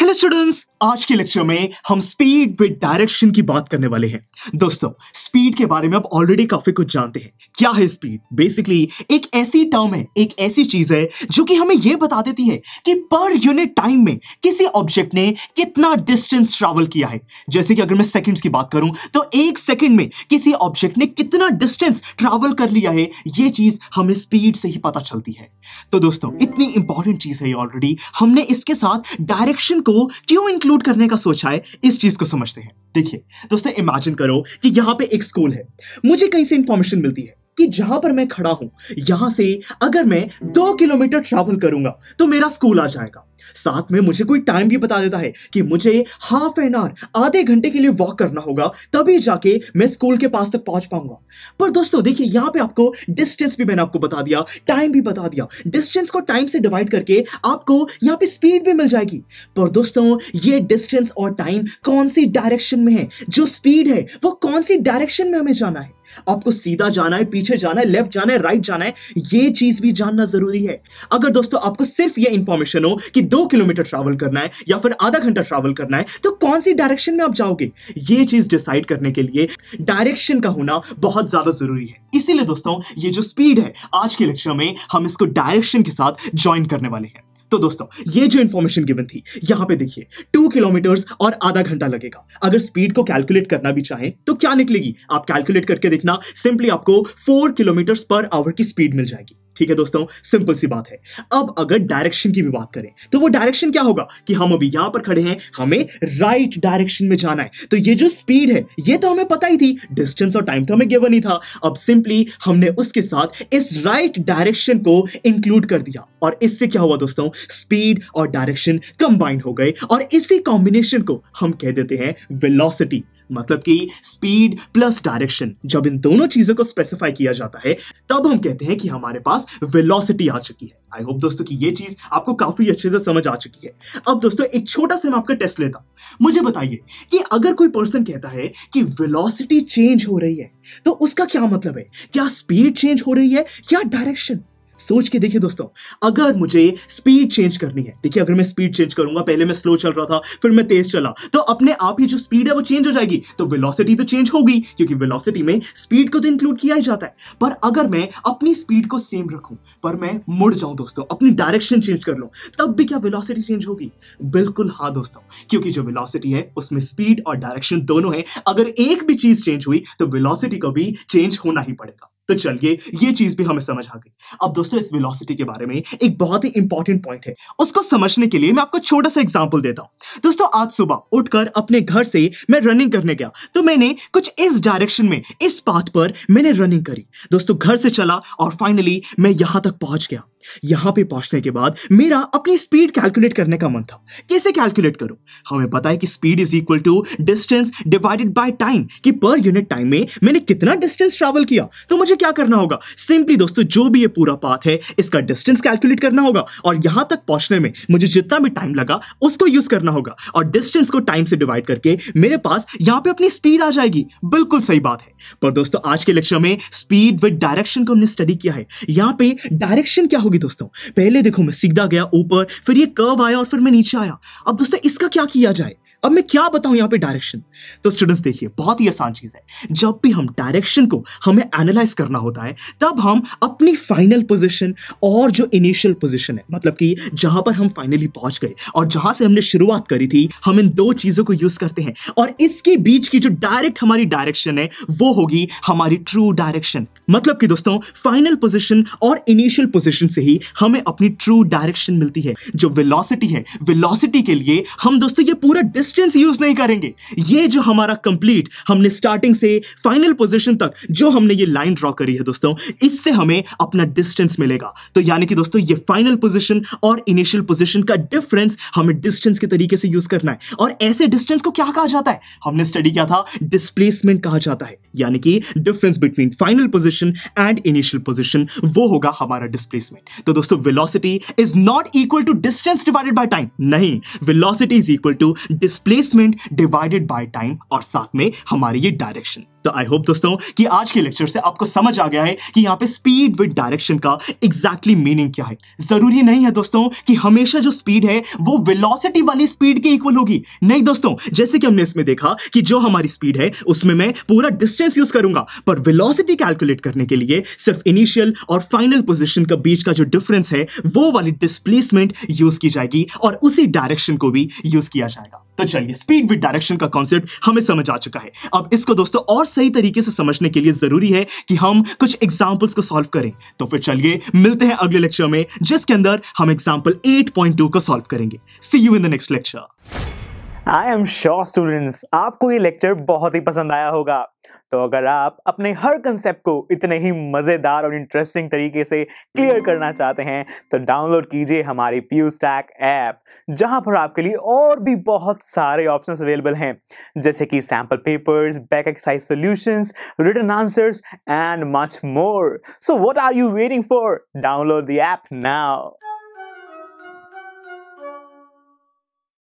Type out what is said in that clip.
hello students आज के lecture में हम स्पीड विद डायरेक्शन की बात करने वाले हैं दोस्तों स्पीड के बारे में आप ऑलरेडी काफी कुछ जानते हैं क्या है स्पीड बेसिकली एक ऐसी टर्म है एक ऐसी चीज है जो कि हमें यह बता देती है कि पर यूनिट टाइम में किसी ऑब्जेक्ट ने कितना डिस्टेंस ट्रेवल किया है जैसे कि अगर मैं सेकेंड्स की बात करूं तो एक सेकेंड में किसी ऑब्जेक्ट ने कितना डिस्टेंस ट्रेवल कर लिया है ये चीज हमें स्पीड से ही पता चलती है तो दोस्तों इतनी इंपॉर्टेंट चीज है ऑलरेडी हमने इसके साथ डायरेक्शन को क्यों इंक्लूड करने का सोचा है इस चीज को समझते हैं देखिए दोस्तों इमेजिन करो कि यहां पे एक स्कूल है मुझे कहीं से इंफॉर्मेशन मिलती है कि जहां पर मैं खड़ा हूं यहां से अगर मैं दो किलोमीटर ट्रैवल करूंगा तो मेरा स्कूल आ जाएगा साथ में मुझे कोई टाइम भी बता देता है कि मुझे हाफ एन आवर आधे घंटे के लिए वॉक करना होगा तभी जाके मैं स्कूल के पास तक पहुंच पाऊंगा पर दोस्तों देखिए यहाँ पे आपको डिस्टेंस भी मैंने आपको बता दिया टाइम भी बता दिया डिस्टेंस को टाइम से डिवाइड करके आपको यहाँ पे स्पीड भी मिल जाएगी पर दोस्तों ये डिस्टेंस और टाइम कौन सी डायरेक्शन में है जो स्पीड है वो कौन सी डायरेक्शन में हमें जाना है आपको सीधा जाना है पीछे जाना है लेफ्ट जाना है राइट जाना है ये चीज भी जानना जरूरी है अगर दोस्तों आपको सिर्फ ये इंफॉर्मेशन हो कि दो किलोमीटर ट्रैवल करना है या फिर आधा घंटा ट्रैवल करना है तो कौन सी डायरेक्शन में आप जाओगे ये चीज डिसाइड करने के लिए डायरेक्शन का होना बहुत ज्यादा जरूरी है इसीलिए दोस्तों ये जो स्पीड है आज के लेक्चर में हम इसको डायरेक्शन के साथ ज्वाइन करने वाले हैं तो दोस्तों ये जो इन्फॉर्मेशन गिवन थी यहां पे देखिए टू किलोमीटर्स और आधा घंटा लगेगा अगर स्पीड को कैलकुलेट करना भी चाहें तो क्या निकलेगी आप कैलकुलेट करके देखना सिंपली आपको फोर किलोमीटर पर आवर की स्पीड मिल जाएगी ठीक है दोस्तों सिंपल सी बात है अब अगर डायरेक्शन की भी बात करें तो वो डायरेक्शन क्या होगा कि हम अभी यहां पर खड़े हैं हमें राइट डायरेक्शन में जाना है तो ये जो स्पीड है ये तो हमें पता ही थी डिस्टेंस और टाइम तो हमें गिवन ही था अब सिंपली हमने उसके साथ इस राइट डायरेक्शन को इंक्लूड कर दिया और इससे क्या हुआ दोस्तों स्पीड और डायरेक्शन कंबाइंड हो गए और इसी कॉम्बिनेशन को हम कह देते हैं विलोसिटी मतलब कि स्पीड प्लस डायरेक्शन जब इन दोनों चीजों को स्पेसिफाई किया जाता है तब हम कहते हैं कि हमारे पास वेलोसिटी आ चुकी है आई होप दोस्तों कि ये चीज आपको काफी अच्छे से समझ आ चुकी है अब दोस्तों एक छोटा सा मैं आपका टेस्ट लेता हूं मुझे बताइए कि अगर कोई पर्सन कहता है कि वेलोसिटी चेंज हो रही है तो उसका क्या मतलब है क्या स्पीड चेंज हो रही है या डायरेक्शन सोच के देखिए दोस्तों अगर मुझे स्पीड चेंज करनी है देखिए अगर मैं स्पीड चेंज करूंगा पहले मैं स्लो चल रहा था फिर मैं तेज चला तो अपने आप ही जो स्पीड है वो चेंज हो जाएगी तो वेलोसिटी तो चेंज होगी क्योंकि वेलोसिटी में स्पीड को तो इंक्लूड किया ही जाता है पर अगर मैं अपनी स्पीड को सेम रखूं पर मैं मुड़ जाऊं दोस्तों अपनी डायरेक्शन चेंज कर लूं तब भी क्या वेलोसिटी चेंज होगी बिल्कुल हाँ दोस्तों क्योंकि जो वेलोसिटी है उसमें स्पीड और डायरेक्शन दोनों है अगर एक भी चीज चेंज हुई तो वेलोसिटी को भी चेंज होना ही पड़ेगा तो चलिए ये चीज भी हमें समझ आ गई अब दोस्तों इस वेलोसिटी के बारे में एक बहुत ही इंपॉर्टेंट पॉइंट है उसको समझने के लिए मैं आपको छोटा सा एग्जाम्पल देता हूँ दोस्तों आज सुबह उठकर अपने घर से मैं रनिंग करने गया तो मैंने कुछ इस डायरेक्शन में इस पाथ पर मैंने रनिंग करी दोस्तों घर से चला और फाइनली मैं यहां तक पहुंच गया यहां पे पहुंचने के बाद मेरा अपनी स्पीड कैलकुलेट करने का मन था कैसे कैलकुलेट करूं हमें पता है कि speed is equal to distance divided by time कि पर यूनिट टाइम में मैंने कितना डिस्टेंस ट्रैवल किया तो मुझे क्या करना होगा सिंपली दोस्तों जो भी ये पूरा पाथ है इसका डिस्टेंस कैलकुलेट करना होगा और यहां तक पहुंचने में मुझे जितना भी टाइम लगा उसको यूज करना होगा और डिस्टेंस को टाइम से डिवाइड करके मेरे पास यहां पे अपनी स्पीड आ जाएगी बिल्कुल सही बात है पर दोस्तों आज के लेक्चर में स्पीड विद डायरेक्शन को हमने स्टडी किया है यहां पे डायरेक्शन क्या होगा होगी दोस्तों पहले देखो मैं सीधा गया ऊपर फिर ये कर्व आया और फिर मैं नीचे आया अब दोस्तों इसका क्या किया जाए अब मैं क्या बताऊं यहां पे डायरेक्शन तो स्टूडेंट्स देखिए बहुत ही आसान चीज है जब भी हम डायरेक्शन को हमें एनालाइज करना होता है तब हम अपनी फाइनल पोजीशन और जो इनिशियल पोजीशन है मतलब कि जहां पर हम फाइनली पहुंच गए और जहां से हमने शुरुआत करी थी हम इन दो चीजों को यूज करते हैं और इसके बीच की जो डायरेक्ट हमारी डायरेक्शन है वो होगी हमारी ट्रू डायरेक्शन मतलब कि दोस्तों फाइनल पोजिशन और इनिशियल पोजिशन से ही हमें अपनी ट्रू डायरेक्शन मिलती है जो विलोसिटी है विलॉसिटी के लिए हम दोस्तों ये पूरा डिस्ट डिस्टेंस यूज नहीं करेंगे ये जो हमारा कंप्लीट हमने स्टार्टिंग से फाइनल पोजिशन तक जो हमने ये लाइन ड्रॉ करी है दोस्तों इससे हमें अपना डिस्टेंस मिलेगा तो यानी कि दोस्तों ये फाइनल पोजिशन और इनिशियल पोजिशन का डिफरेंस हमें डिस्टेंस के तरीके से यूज करना है और ऐसे डिस्टेंस को क्या कहा जाता है हमने स्टडी किया था डिस्प्लेसमेंट कहा जाता है यानी कि difference between final position and initial position वो होगा हमारा डिस्प्लेसमेंट तो दोस्तों velocity is not equal to distance divided by time नहीं velocity is equal to displacement displacement divided by time और साथ में हमारी ये डायरेक्शन तो आई होप दोस्तों कि आज के लेक्चर से आपको समझ आ गया है कि यहाँ पे स्पीड विद डायरेक्शन का एग्जैक्टली exactly मीनिंग क्या है जरूरी नहीं है दोस्तों कि हमेशा जो स्पीड है वो वेलोसिटी वाली स्पीड के इक्वल होगी नहीं दोस्तों जैसे कि हमने इसमें देखा कि जो हमारी स्पीड है उसमें मैं पूरा डिस्टेंस यूज करूंगा पर वेलोसिटी कैलकुलेट करने के लिए सिर्फ इनिशियल और फाइनल पोजिशन के बीच का जो डिफरेंस है वो वाली डिस्प्लेसमेंट यूज की जाएगी और उसी डायरेक्शन को भी यूज किया जाएगा तो चलिए स्पीड विद डायरेक्शन का कॉन्सेप्ट हमें समझ आ चुका है अब इसको दोस्तों और सही तरीके से समझने के लिए जरूरी है कि हम कुछ एग्जाम्पल्स को सॉल्व करें तो फिर चलिए मिलते हैं अगले लेक्चर में जिसके अंदर हम एग्जाम्पल 8.2 को सॉल्व करेंगे see you in the next lecture I am sure students आपको ये लेक्चर बहुत ही पसंद आया होगा तो अगर आप अपने हर कंसेप्ट को इतने ही मज़ेदार और इंटरेस्टिंग तरीके से क्लियर करना चाहते हैं तो डाउनलोड कीजिए हमारी पी स्टैक ऐप जहाँ पर आपके लिए और भी बहुत सारे ऑप्शंस अवेलेबल हैं जैसे कि sample papers back exercise solutions return answers and much more so what are you waiting for download the app now